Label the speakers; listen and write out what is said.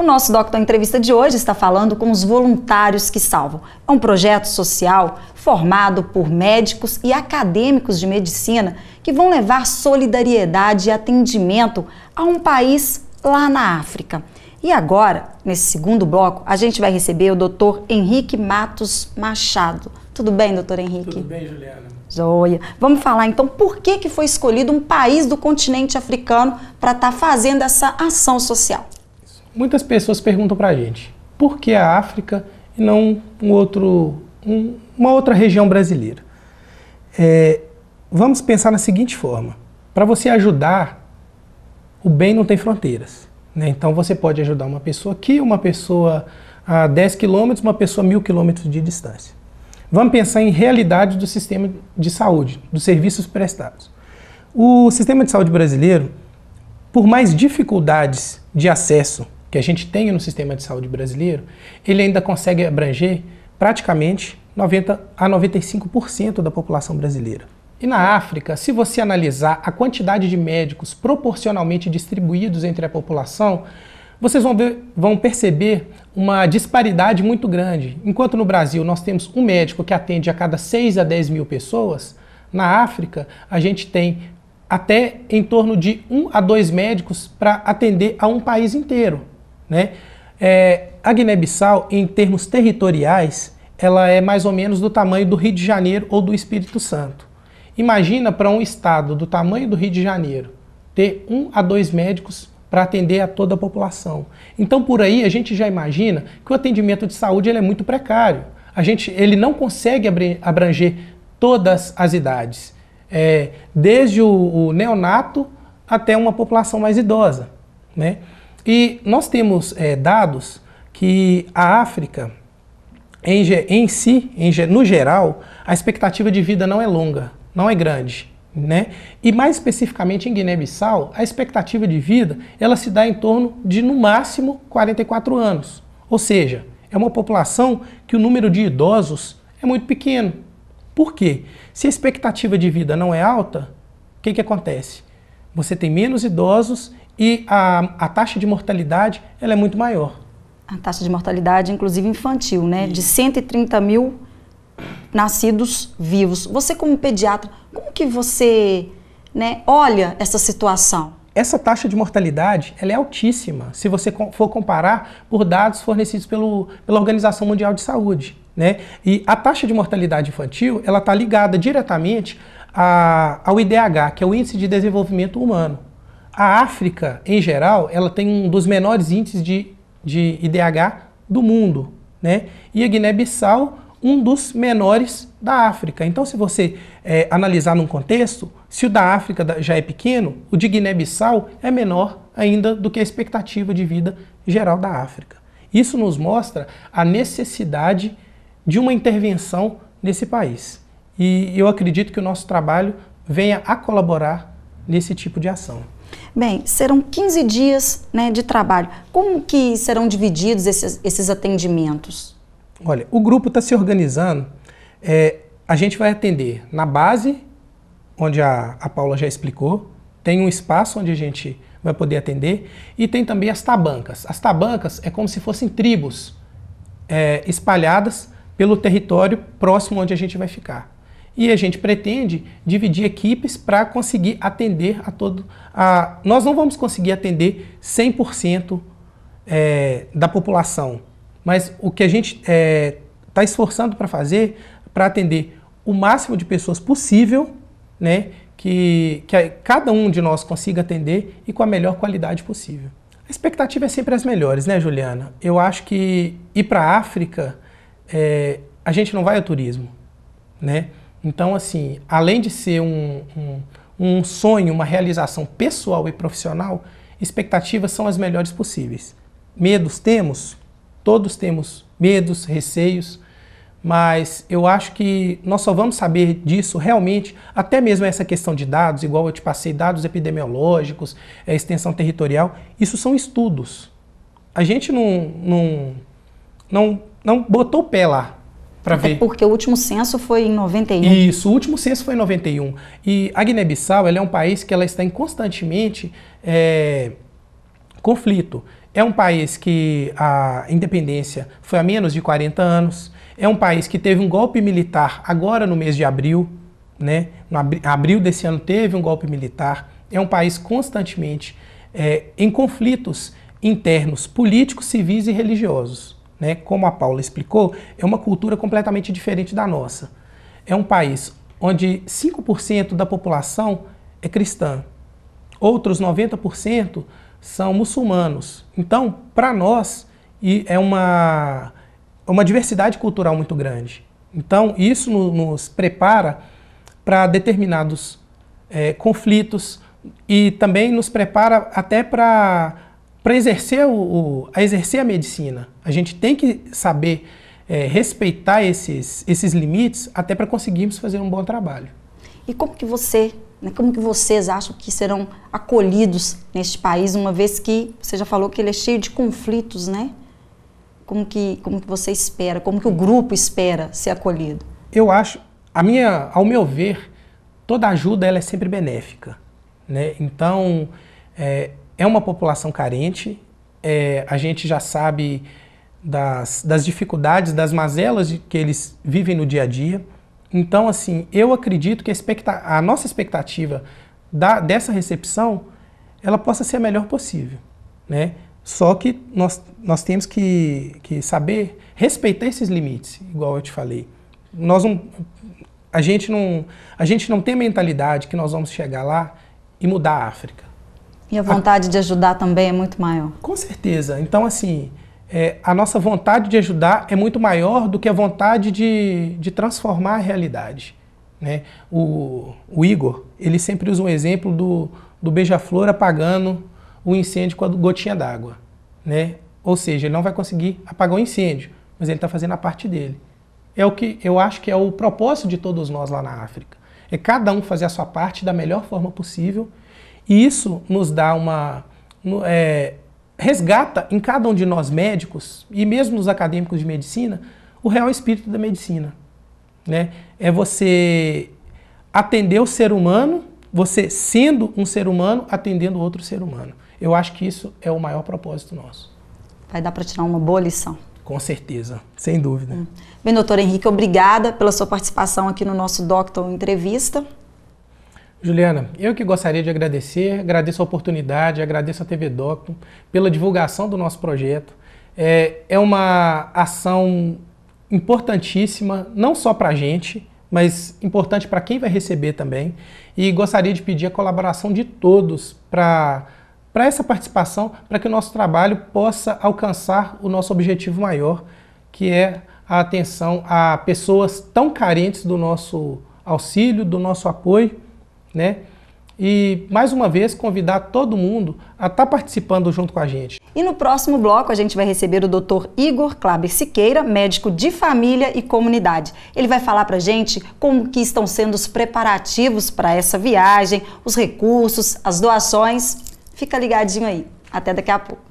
Speaker 1: O nosso Doctor Entrevista de hoje está falando com os Voluntários que Salvam. É um projeto social formado por médicos e acadêmicos de medicina que vão levar solidariedade e atendimento a um país lá na África. E agora, nesse segundo bloco, a gente vai receber o Dr. Henrique Matos Machado. Tudo bem, doutor Henrique? Tudo bem, Juliana. Joia. Vamos falar então por que, que foi escolhido um país do continente africano para estar tá fazendo essa ação social muitas pessoas perguntam para a
Speaker 2: gente por que a África e não um outro, um, uma outra região brasileira. É, vamos pensar na seguinte forma: para você ajudar, o bem não tem fronteiras. Né? Então você pode ajudar uma pessoa aqui, uma pessoa a 10 quilômetros, uma pessoa a mil quilômetros de distância. Vamos pensar em realidade do sistema de saúde, dos serviços prestados. O sistema de saúde brasileiro, por mais dificuldades de acesso que a gente tem no sistema de saúde brasileiro, ele ainda consegue abranger praticamente 90 a 95% da população brasileira. E na África, se você analisar a quantidade de médicos proporcionalmente distribuídos entre a população, vocês vão, ver, vão perceber uma disparidade muito grande. Enquanto no Brasil nós temos um médico que atende a cada 6 a 10 mil pessoas, na África a gente tem até em torno de um a dois médicos para atender a um país inteiro. Né? É, a Guiné-Bissau, em termos territoriais, ela é mais ou menos do tamanho do Rio de Janeiro ou do Espírito Santo. Imagina para um estado do tamanho do Rio de Janeiro ter um a dois médicos para atender a toda a população. Então, por aí, a gente já imagina que o atendimento de saúde ele é muito precário. A gente, ele não consegue abranger todas as idades, é, desde o, o neonato até uma população mais idosa. Né? E nós temos é, dados que a África, em, em si, em, no geral, a expectativa de vida não é longa, não é grande. Né? E mais especificamente em Guiné-Bissau, a expectativa de vida ela se dá em torno de no máximo 44 anos. Ou seja, é uma população que o número de idosos é muito pequeno. Por quê? Se a expectativa de vida não é alta, o que, que acontece? Você tem menos idosos e a, a taxa de mortalidade ela é muito maior.
Speaker 1: A taxa de mortalidade, inclusive infantil, né? Isso. De 130 mil nascidos vivos. Você como pediatra, como que você né, olha essa situação? Essa taxa
Speaker 2: de mortalidade ela é altíssima se você for comparar por dados fornecidos pelo, pela Organização Mundial de Saúde. Né? E a taxa de mortalidade infantil ela está ligada diretamente a, ao IDH, que é o Índice de Desenvolvimento Humano. A África, em geral, ela tem um dos menores índices de, de IDH do mundo, né? E a Guiné-Bissau, um dos menores da África. Então, se você é, analisar num contexto, se o da África já é pequeno, o de Guiné-Bissau é menor ainda do que a expectativa de vida geral da África. Isso nos mostra a necessidade de uma intervenção nesse país. E eu acredito que o nosso trabalho venha a colaborar nesse tipo de ação.
Speaker 1: Bem, serão 15 dias né, de trabalho. Como que serão divididos esses, esses atendimentos?
Speaker 2: Olha, o grupo está se organizando. É, a gente vai atender na base, onde a, a Paula já explicou, tem um espaço onde a gente vai poder atender, e tem também as tabancas. As tabancas é como se fossem tribos é, espalhadas pelo território próximo onde a gente vai ficar. E a gente pretende dividir equipes para conseguir atender a todo. A... Nós não vamos conseguir atender 100% é, da população, mas o que a gente está é, tá esforçando para fazer para atender o máximo de pessoas possível, né, que, que cada um de nós consiga atender e com a melhor qualidade possível. A expectativa é sempre as melhores, né, Juliana? Eu acho que ir para a África, é, a gente não vai ao turismo, né? Então, assim, além de ser um, um, um sonho, uma realização pessoal e profissional, expectativas são as melhores possíveis. Medos temos? Todos temos medos, receios, mas eu acho que nós só vamos saber disso realmente, até mesmo essa questão de dados, igual eu te passei, dados epidemiológicos, eh, extensão territorial, isso são estudos. A gente não, não, não, não botou o pé lá, para ver. Porque o último censo foi em 91. Isso, o último censo foi em 91. E a Guiné-Bissau é um país que ela está em constantemente é, conflito. É um país que a independência foi há menos de 40 anos. É um país que teve um golpe militar agora no mês de abril. Né? No abril desse ano teve um golpe militar. É um país constantemente é, em conflitos internos, políticos, civis e religiosos né, como a Paula explicou, é uma cultura completamente diferente da nossa. É um país onde 5% da população é cristã, outros 90% são muçulmanos. Então, para nós, é uma, é uma diversidade cultural muito grande. Então, isso nos prepara para determinados é, conflitos e também nos prepara até para exercer, o, a exercer a medicina. A gente tem que saber é, respeitar esses, esses limites até para conseguirmos
Speaker 1: fazer um bom trabalho. E como que você, né, como que vocês acham que serão acolhidos neste país, uma vez que você já falou que ele é cheio de conflitos, né? Como que, como que você espera, como que o grupo espera ser acolhido? Eu acho, a
Speaker 2: minha, ao meu ver, toda ajuda ela é sempre benéfica, né? Então é, é uma população carente, é, a gente já sabe das, das dificuldades, das mazelas que eles vivem no dia a dia. Então, assim, eu acredito que a, expecta a nossa expectativa da, dessa recepção ela possa ser a melhor possível, né? Só que nós, nós temos que, que saber respeitar esses limites, igual eu te falei. Nós não, a, gente não, a gente não tem mentalidade que nós vamos chegar lá e mudar a África.
Speaker 1: E a vontade a, de ajudar também é muito maior. Com
Speaker 2: certeza. Então, assim, é, a nossa vontade de ajudar é muito maior do que a vontade de, de transformar a realidade. Né? O, o Igor, ele sempre usa um exemplo do, do beija-flor apagando o incêndio com a gotinha d'água. Né? Ou seja, ele não vai conseguir apagar o incêndio, mas ele está fazendo a parte dele. É o que eu acho que é o propósito de todos nós lá na África. É cada um fazer a sua parte da melhor forma possível. E isso nos dá uma, é, resgata em cada um de nós médicos, e mesmo nos acadêmicos de medicina, o real espírito da medicina. Né? É você atender o ser humano, você sendo um ser humano, atendendo
Speaker 1: outro ser humano. Eu acho que isso é o maior propósito nosso. Vai dar para tirar uma boa lição. Com certeza, sem dúvida. Hum. Bem, doutor Henrique, obrigada pela sua participação aqui no nosso Doctor Entrevista.
Speaker 2: Juliana, eu que gostaria de agradecer, agradeço a oportunidade, agradeço a TV Docton pela divulgação do nosso projeto. É, é uma ação importantíssima, não só para a gente, mas importante para quem vai receber também. E gostaria de pedir a colaboração de todos para para essa participação, para que o nosso trabalho possa alcançar o nosso objetivo maior, que é a atenção a pessoas tão carentes do nosso auxílio, do nosso apoio né? E, mais uma vez, convidar todo mundo a estar tá participando junto com a gente.
Speaker 1: E no próximo bloco, a gente vai receber o Dr. Igor Klaber Siqueira, médico de família e comunidade. Ele vai falar para gente como que estão sendo os preparativos para essa viagem, os recursos, as doações. Fica ligadinho aí. Até daqui a pouco.